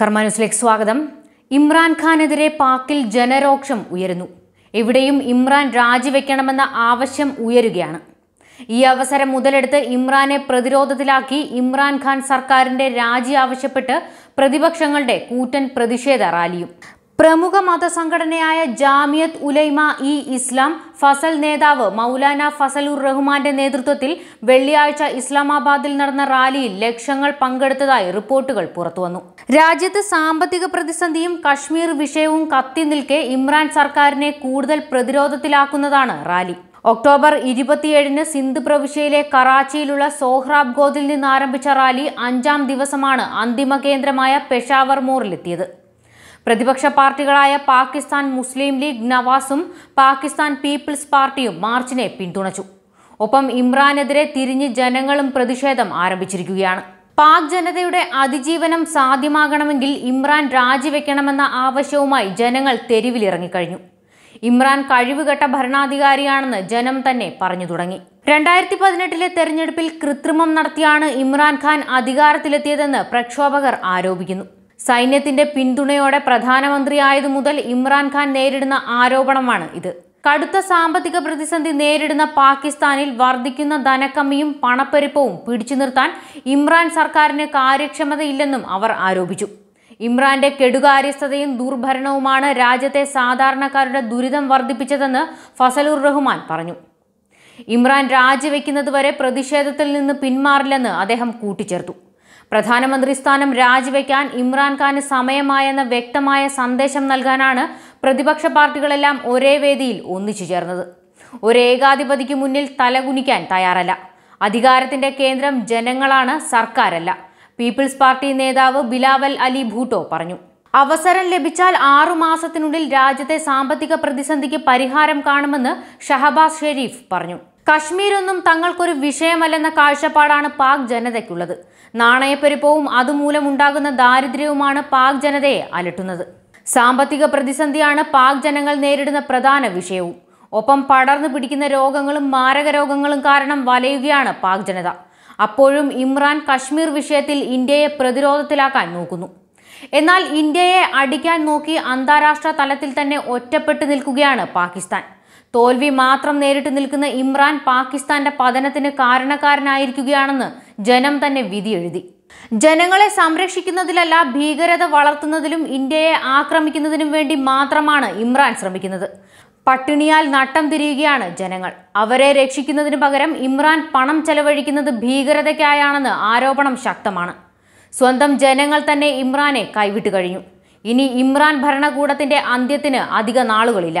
കർമാനുസിലേക്ക് സ്വാഗതം ഇമ്രാൻഖാനെതിരെ പാക്കിൽ ജനരോക്ഷം ഉയരുന്നു എവിടെയും ഇമ്രാൻ രാജിവെക്കണമെന്ന ആവശ്യം ഉയരുകയാണ് ഈ അവസരം മുതലെടുത്ത് ഇമ്രാനെ പ്രതിരോധത്തിലാക്കി ഇമ്രാൻഖാൻ സർക്കാരിന്റെ രാജി ആവശ്യപ്പെട്ട് പ്രതിപക്ഷങ്ങളുടെ കൂറ്റൻ പ്രതിഷേധ റാലിയും പ്രമുഖ മതസംഘടനയായ ജാമിയത്ത് ഉലൈമ ഇ ഇസ്ലാം ഫസൽ നേതാവ് മൗലാന ഫസലുർ റഹ്മാന്റെ നേതൃത്വത്തിൽ വെള്ളിയാഴ്ച ഇസ്ലാമാബാദിൽ നടന്ന റാലിയിൽ ലക്ഷങ്ങൾ പങ്കെടുത്തതായി റിപ്പോർട്ടുകൾ പുറത്തുവന്നു രാജ്യത്ത് സാമ്പത്തിക പ്രതിസന്ധിയും കശ്മീർ വിഷയവും കത്തി നിൽക്കെ ഇമ്രാൻ സർക്കാരിനെ കൂടുതൽ പ്രതിരോധത്തിലാക്കുന്നതാണ് റാലി ഒക്ടോബർ ഇരുപത്തിയേഴിന് സിന്ധ് പ്രവിശ്യയിലെ കറാച്ചിയിലുള്ള സോഹ്രാബ് ഗോദിൽ നിന്ന് ആരംഭിച്ച റാലി അഞ്ചാം ദിവസമാണ് അന്തിമ കേന്ദ്രമായ പെഷാവർ മോറിലെത്തിയത് പ്രതിപക്ഷ പാർട്ടികളായ പാകിസ്ഥാൻ മുസ്ലിം ലീഗ് നവാസും പാകിസ്ഥാൻ പീപ്പിൾസ് പാർട്ടിയും മാർച്ചിനെ പിന്തുണച്ചു ഒപ്പം ഇമ്രാനെതിരെ തിരിഞ്ഞ് ജനങ്ങളും പ്രതിഷേധം ആരംഭിച്ചിരിക്കുകയാണ് പാക് ജനതയുടെ അതിജീവനം സാധ്യമാകണമെങ്കിൽ ഇമ്രാൻ രാജിവെക്കണമെന്ന ആവശ്യവുമായി ജനങ്ങൾ തെരുവിലിറങ്ങിക്കഴിഞ്ഞു ഇമ്രാൻ കഴിവുകെട്ട ഭരണാധികാരിയാണെന്ന് ജനം തന്നെ പറഞ്ഞു തുടങ്ങി രണ്ടായിരത്തി പതിനെട്ടിലെ തെരഞ്ഞെടുപ്പിൽ കൃത്രിമം നടത്തിയാണ് ഇമ്രാൻഖാൻ അധികാരത്തിലെത്തിയതെന്ന് പ്രക്ഷോഭകർ ആരോപിക്കുന്നു സൈന്യത്തിന്റെ പിന്തുണയോടെ പ്രധാനമന്ത്രിയായതു മുതൽ ഇമ്രാൻഖാൻ നേരിടുന്ന ആരോപണമാണ് ഇത് കടുത്ത സാമ്പത്തിക പ്രതിസന്ധി നേരിടുന്ന പാകിസ്ഥാനിൽ വർദ്ധിക്കുന്ന ധനക്കമ്മിയും പണപ്പെരുപ്പവും പിടിച്ചു നിർത്താൻ ഇമ്രാൻ സർക്കാരിന് കാര്യക്ഷമതയില്ലെന്നും അവർ ആരോപിച്ചു ഇമ്രാന്റെ കെടുകാര്യസ്ഥതയും ദുർഭരണവുമാണ് രാജ്യത്തെ സാധാരണക്കാരുടെ ദുരിതം വർദ്ധിപ്പിച്ചതെന്ന് ഫസലുർ റഹ്മാൻ പറഞ്ഞു ഇമ്രാൻ രാജിവെക്കുന്നതുവരെ പ്രതിഷേധത്തിൽ നിന്ന് പിന്മാറില്ലെന്ന് അദ്ദേഹം കൂട്ടിച്ചേർത്തു പ്രധാനമന്ത്രി സ്ഥാനം രാജിവെക്കാൻ ഇമ്രാൻഖാന് സമയമായെന്ന വ്യക്തമായ സന്ദേശം നൽകാനാണ് പ്രതിപക്ഷ പാർട്ടികളെല്ലാം ഒരേ വേദിയിൽ ഒന്നിച്ചു ചേർന്നത് ഒരു ഏകാധിപതിക്ക് മുന്നിൽ തലകുനിക്കാൻ തയ്യാറല്ല അധികാരത്തിന്റെ കേന്ദ്രം ജനങ്ങളാണ് സർക്കാരല്ല പീപ്പിൾസ് പാർട്ടി നേതാവ് ബിലാവൽ അലി ഭൂട്ടോ പറഞ്ഞു അവസരം ലഭിച്ചാൽ ആറുമാസത്തിനുള്ളിൽ മാസത്തിനുള്ളിൽ രാജ്യത്തെ സാമ്പത്തിക പ്രതിസന്ധിക്ക് പരിഹാരം കാണുമെന്ന് ഷഹബാസ് ഷെരീഫ് പറഞ്ഞു കശ്മീരൊന്നും തങ്ങൾക്കൊരു വിഷയമല്ലെന്ന കാഴ്ചപ്പാടാണ് പാക് ജനതയ്ക്കുള്ളത് നാണയപ്പെരുപ്പവും അതുമൂലമുണ്ടാകുന്ന ദാരിദ്ര്യവുമാണ് പാക് ജനതയെ അലട്ടുന്നത് സാമ്പത്തിക പ്രതിസന്ധിയാണ് പാക് ജനങ്ങൾ നേരിടുന്ന പ്രധാന വിഷയവും ഒപ്പം പടർന്നു പിടിക്കുന്ന രോഗങ്ങളും മാരക രോഗങ്ങളും കാരണം വലയുകയാണ് പാക് ജനത അപ്പോഴും ഇമ്രാൻ കശ്മീർ വിഷയത്തിൽ ഇന്ത്യയെ പ്രതിരോധത്തിലാക്കാൻ നോക്കുന്നു എന്നാൽ ഇന്ത്യയെ അടിക്കാൻ നോക്കി അന്താരാഷ്ട്ര തലത്തിൽ തന്നെ ഒറ്റപ്പെട്ടു നിൽക്കുകയാണ് പാകിസ്ഥാൻ തോൽവി മാത്രം നേരിട്ട് നിൽക്കുന്ന ഇമ്രാൻ പാകിസ്ഥാന്റെ പതനത്തിന് കാരണക്കാരനായിരിക്കുകയാണെന്ന് ജനം തന്നെ വിധിയെഴുതി ജനങ്ങളെ സംരക്ഷിക്കുന്നതിലല്ല ഭീകരത വളർത്തുന്നതിലും ഇന്ത്യയെ ആക്രമിക്കുന്നതിനും വേണ്ടി മാത്രമാണ് ഇമ്രാൻ ശ്രമിക്കുന്നത് പട്ടിണിയാൽ നട്ടം തിരിയുകയാണ് ജനങ്ങൾ അവരെ രക്ഷിക്കുന്നതിന് പകരം ഇമ്രാൻ പണം ചെലവഴിക്കുന്നത് ഭീകരതയ്ക്കായാണെന്ന് ആരോപണം ശക്തമാണ് സ്വന്തം ജനങ്ങൾ തന്നെ ഇമ്രാനെ കൈവിട്ടു കഴിഞ്ഞു ഇനി ഇമ്രാൻ ഭരണകൂടത്തിന്റെ അന്ത്യത്തിന് അധിക നാളുകളില്ല